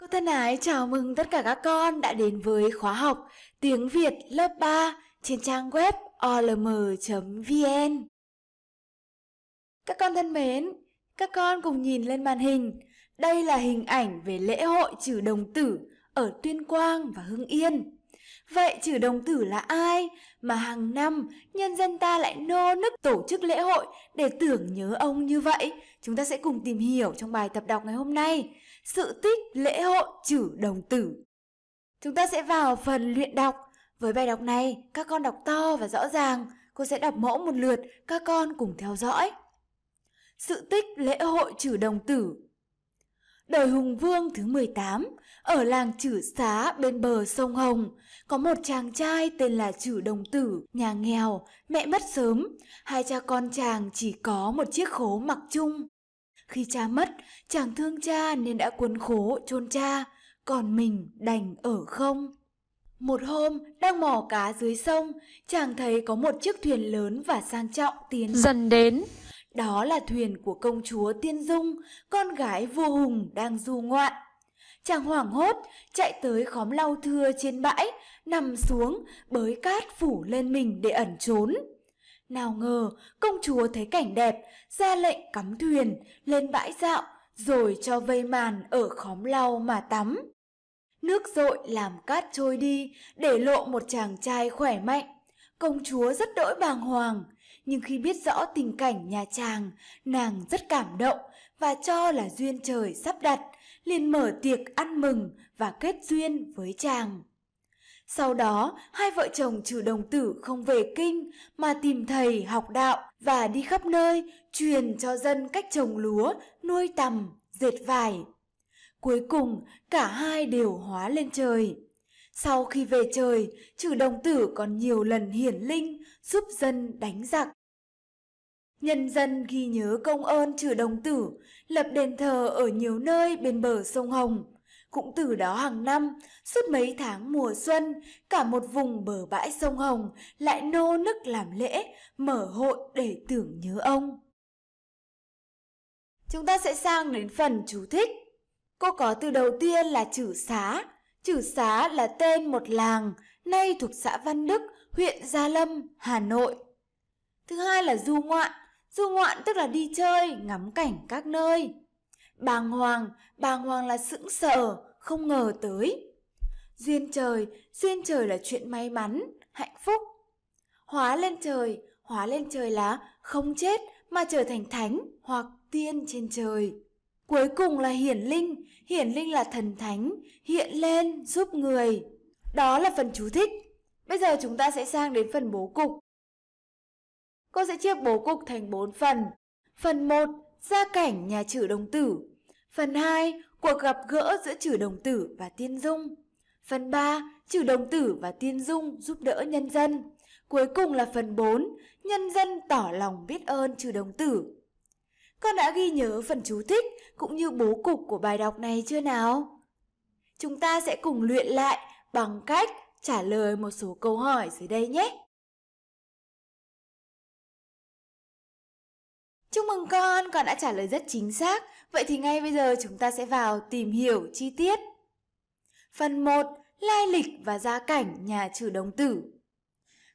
Cô thân ái chào mừng tất cả các con đã đến với khóa học Tiếng Việt lớp 3 trên trang web olm.vn Các con thân mến, các con cùng nhìn lên màn hình. Đây là hình ảnh về lễ hội chữ đồng tử ở Tuyên Quang và Hưng Yên. Vậy chữ đồng tử là ai mà hàng năm nhân dân ta lại nô nức tổ chức lễ hội để tưởng nhớ ông như vậy? Chúng ta sẽ cùng tìm hiểu trong bài tập đọc ngày hôm nay sự tích lễ hội chữ đồng tử. Chúng ta sẽ vào phần luyện đọc. Với bài đọc này, các con đọc to và rõ ràng. Cô sẽ đọc mẫu một lượt, các con cùng theo dõi. Sự tích lễ hội chữ đồng tử Đời Hùng Vương thứ 18, ở làng Chử Xá bên bờ sông Hồng, có một chàng trai tên là Chử Đồng Tử, nhà nghèo, mẹ mất sớm. Hai cha con chàng chỉ có một chiếc khố mặc chung. Khi cha mất, chàng thương cha nên đã quấn khố chôn cha, còn mình đành ở không. Một hôm, đang mò cá dưới sông, chàng thấy có một chiếc thuyền lớn và sang trọng tiến dần đến. Đó là thuyền của công chúa Tiên Dung, con gái vua Hùng đang du ngoạn. Chàng hoảng hốt, chạy tới khóm lau thưa trên bãi, nằm xuống, bới cát phủ lên mình để ẩn trốn. Nào ngờ, công chúa thấy cảnh đẹp, ra lệnh cắm thuyền, lên bãi dạo, rồi cho vây màn ở khóm lau mà tắm. Nước dội làm cát trôi đi, để lộ một chàng trai khỏe mạnh. Công chúa rất đỗi bàng hoàng, nhưng khi biết rõ tình cảnh nhà chàng, nàng rất cảm động và cho là duyên trời sắp đặt, liền mở tiệc ăn mừng và kết duyên với chàng. Sau đó, hai vợ chồng trừ đồng tử không về kinh mà tìm thầy học đạo và đi khắp nơi truyền cho dân cách trồng lúa, nuôi tầm, dệt vải. Cuối cùng, cả hai đều hóa lên trời. Sau khi về trời, trừ đồng tử còn nhiều lần hiển linh giúp dân đánh giặc. Nhân dân ghi nhớ công ơn trừ đồng tử, lập đền thờ ở nhiều nơi bên bờ sông Hồng cũng từ đó hàng năm, suốt mấy tháng mùa xuân, cả một vùng bờ bãi sông Hồng lại nô nức làm lễ, mở hội để tưởng nhớ ông. Chúng ta sẽ sang đến phần chú thích. Cô có từ đầu tiên là chữ xá. Chữ xá là tên một làng, nay thuộc xã Văn Đức, huyện Gia Lâm, Hà Nội. Thứ hai là du ngoạn. Du ngoạn tức là đi chơi, ngắm cảnh các nơi. Bàng hoàng, bàng hoàng là sững sờ, không ngờ tới. Duyên trời, duyên trời là chuyện may mắn, hạnh phúc. Hóa lên trời, hóa lên trời là không chết mà trở thành thánh hoặc tiên trên trời. Cuối cùng là hiển linh, hiển linh là thần thánh, hiện lên giúp người. Đó là phần chú thích. Bây giờ chúng ta sẽ sang đến phần bố cục. Cô sẽ chia bố cục thành 4 phần. Phần 1 Gia cảnh nhà trừ đồng tử Phần 2. Cuộc gặp gỡ giữa trừ đồng tử và tiên dung Phần 3. Trừ đồng tử và tiên dung giúp đỡ nhân dân Cuối cùng là phần 4. Nhân dân tỏ lòng biết ơn trừ đồng tử Con đã ghi nhớ phần chú thích cũng như bố cục của bài đọc này chưa nào? Chúng ta sẽ cùng luyện lại bằng cách trả lời một số câu hỏi dưới đây nhé. Chúc mừng con, con đã trả lời rất chính xác. Vậy thì ngay bây giờ chúng ta sẽ vào tìm hiểu chi tiết. Phần 1. Lai lịch và gia cảnh nhà trừ đồng tử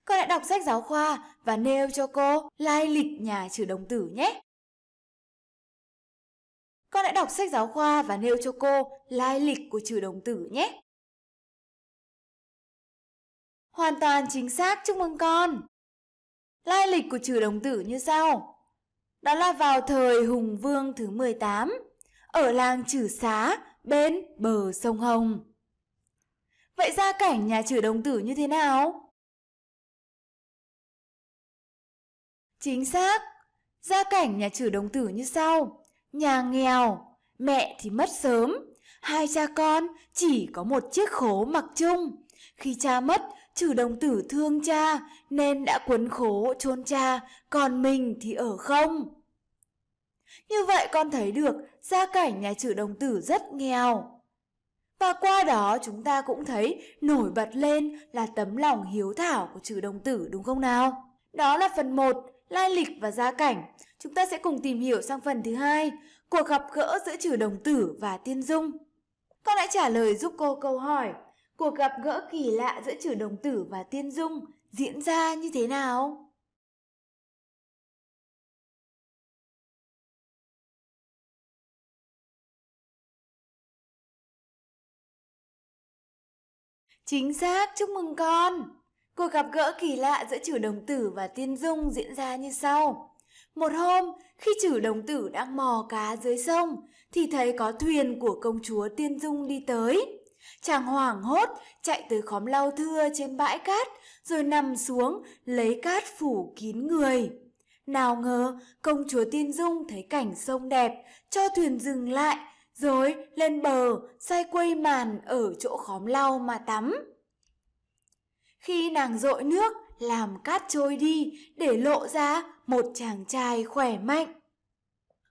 Con đã đọc sách giáo khoa và nêu cho cô lai lịch nhà trừ đồng tử nhé. Con đã đọc sách giáo khoa và nêu cho cô lai lịch của trừ đồng tử nhé. Hoàn toàn chính xác, chúc mừng con! Lai lịch của trừ đồng tử như sau. Đó là vào thời Hùng Vương thứ 18, ở làng Chử Xá, bên bờ sông Hồng. Vậy gia cảnh nhà Chử Đồng Tử như thế nào? Chính xác, gia cảnh nhà Chử Đồng Tử như sau. Nhà nghèo, mẹ thì mất sớm, hai cha con chỉ có một chiếc khố mặc chung khi cha mất, trừ đồng tử thương cha nên đã quấn khổ chôn cha, còn mình thì ở không. Như vậy con thấy được gia cảnh nhà trừ đồng tử rất nghèo. Và qua đó chúng ta cũng thấy nổi bật lên là tấm lòng hiếu thảo của trừ đồng tử đúng không nào? Đó là phần 1, lai lịch và gia cảnh. Chúng ta sẽ cùng tìm hiểu sang phần thứ hai, cuộc gặp gỡ giữa trừ đồng tử và tiên dung. Con hãy trả lời giúp cô câu hỏi cuộc gặp gỡ kỳ lạ giữa chử đồng tử và tiên dung diễn ra như thế nào? Chính xác, chúc mừng con! Cuộc gặp gỡ kỳ lạ giữa chử đồng tử và tiên dung diễn ra như sau. Một hôm, khi chử đồng tử đang mò cá dưới sông, thì thấy có thuyền của công chúa tiên dung đi tới. Chàng hoảng hốt chạy tới khóm lau thưa trên bãi cát, rồi nằm xuống lấy cát phủ kín người. Nào ngờ công chúa Tiên Dung thấy cảnh sông đẹp, cho thuyền dừng lại, rồi lên bờ, xoay quây màn ở chỗ khóm lau mà tắm. Khi nàng dội nước, làm cát trôi đi để lộ ra một chàng trai khỏe mạnh.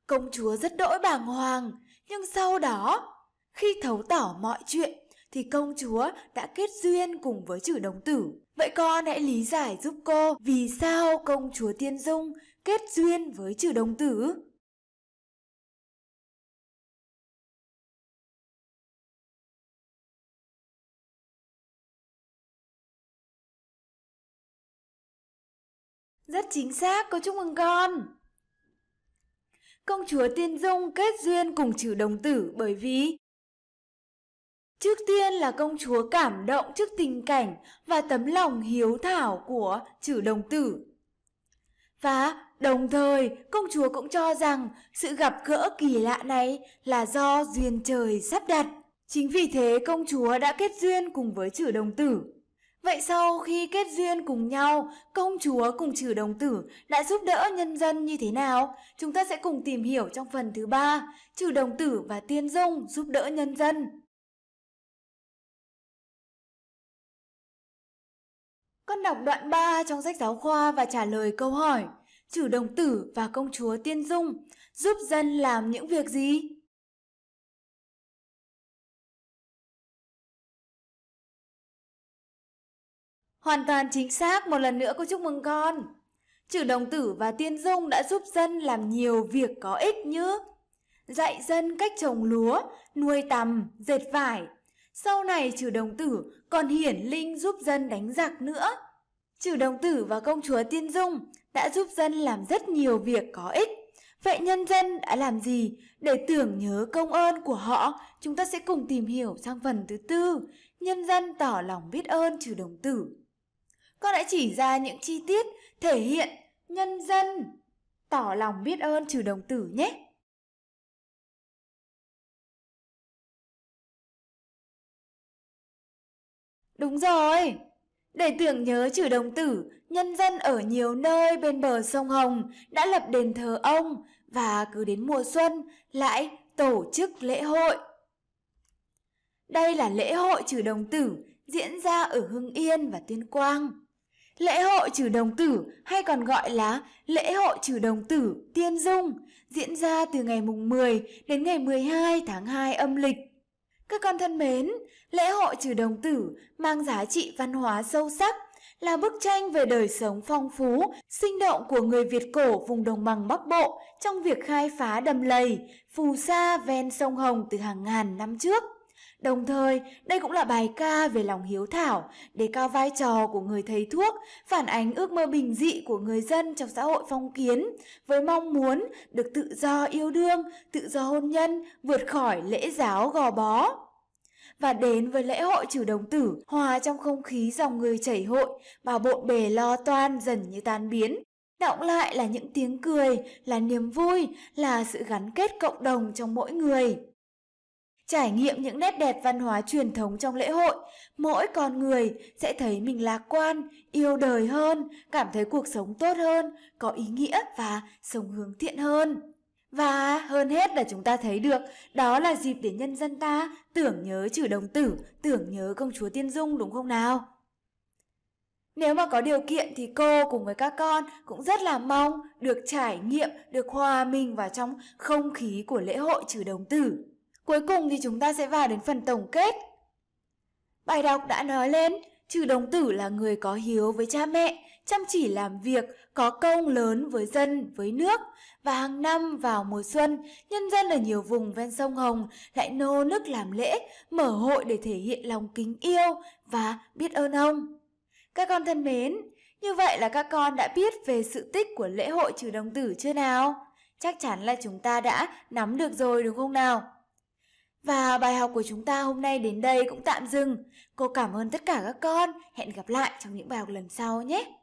Công chúa rất đỗi bàng hoàng, nhưng sau đó, khi thấu tỏ mọi chuyện, thì công chúa đã kết duyên cùng với chữ đồng tử. Vậy con hãy lý giải giúp cô vì sao công chúa Tiên Dung kết duyên với chữ đồng tử? Rất chính xác, cô chúc mừng con! Công chúa Tiên Dung kết duyên cùng chữ đồng tử bởi vì Trước tiên là công chúa cảm động trước tình cảnh và tấm lòng hiếu thảo của chữ đồng tử. Và đồng thời công chúa cũng cho rằng sự gặp gỡ kỳ lạ này là do duyên trời sắp đặt. Chính vì thế công chúa đã kết duyên cùng với chữ đồng tử. Vậy sau khi kết duyên cùng nhau, công chúa cùng trừ đồng tử đã giúp đỡ nhân dân như thế nào? Chúng ta sẽ cùng tìm hiểu trong phần thứ ba, trừ đồng tử và tiên dung giúp đỡ nhân dân. Con đọc đoạn 3 trong sách giáo khoa và trả lời câu hỏi Chử đồng tử và công chúa Tiên Dung giúp dân làm những việc gì? Hoàn toàn chính xác, một lần nữa cô chúc mừng con. Chữ đồng tử và tiên dung đã giúp dân làm nhiều việc có ích như dạy dân cách trồng lúa, nuôi tầm, dệt vải, sau này trừ đồng tử còn hiển linh giúp dân đánh giặc nữa. Trừ đồng tử và công chúa Tiên Dung đã giúp dân làm rất nhiều việc có ích. Vậy nhân dân đã làm gì để tưởng nhớ công ơn của họ? Chúng ta sẽ cùng tìm hiểu sang phần thứ tư. Nhân dân tỏ lòng biết ơn trừ đồng tử. Con đã chỉ ra những chi tiết thể hiện nhân dân tỏ lòng biết ơn trừ đồng tử nhé. Đúng rồi! Để tưởng nhớ trừ đồng tử, nhân dân ở nhiều nơi bên bờ sông Hồng đã lập đền thờ ông và cứ đến mùa xuân lại tổ chức lễ hội. Đây là lễ hội trừ đồng tử diễn ra ở Hưng Yên và Tuyên Quang. Lễ hội trừ đồng tử hay còn gọi là lễ hội trừ đồng tử Tiên Dung diễn ra từ ngày mùng 10 đến ngày 12 tháng 2 âm lịch các con thân mến, lễ hội trừ đồng tử mang giá trị văn hóa sâu sắc, là bức tranh về đời sống phong phú, sinh động của người Việt cổ vùng đồng bằng Bắc Bộ trong việc khai phá đầm lầy, phù sa ven sông Hồng từ hàng ngàn năm trước. Đồng thời, đây cũng là bài ca về lòng hiếu thảo, đề cao vai trò của người thầy thuốc, phản ánh ước mơ bình dị của người dân trong xã hội phong kiến, với mong muốn được tự do yêu đương, tự do hôn nhân, vượt khỏi lễ giáo gò bó. Và đến với lễ hội trừ đồng tử, hòa trong không khí dòng người chảy hội, bà bộn bề lo toan dần như tan biến. Động lại là những tiếng cười, là niềm vui, là sự gắn kết cộng đồng trong mỗi người trải nghiệm những nét đẹp văn hóa truyền thống trong lễ hội, mỗi con người sẽ thấy mình lạc quan, yêu đời hơn, cảm thấy cuộc sống tốt hơn, có ý nghĩa và sống hướng thiện hơn. Và hơn hết là chúng ta thấy được đó là dịp để nhân dân ta tưởng nhớ trừ đồng tử, tưởng nhớ công chúa Tiên Dung đúng không nào? Nếu mà có điều kiện thì cô cùng với các con cũng rất là mong được trải nghiệm, được hòa mình vào trong không khí của lễ hội trừ đồng tử. Cuối cùng thì chúng ta sẽ vào đến phần tổng kết. Bài đọc đã nói lên, trừ đồng tử là người có hiếu với cha mẹ, chăm chỉ làm việc, có công lớn với dân, với nước. Và hàng năm vào mùa xuân, nhân dân ở nhiều vùng ven sông Hồng lại nô nức làm lễ, mở hội để thể hiện lòng kính yêu và biết ơn ông. Các con thân mến, như vậy là các con đã biết về sự tích của lễ hội trừ đồng tử chưa nào? Chắc chắn là chúng ta đã nắm được rồi đúng không nào? Và bài học của chúng ta hôm nay đến đây cũng tạm dừng. Cô cảm ơn tất cả các con. Hẹn gặp lại trong những bài học lần sau nhé.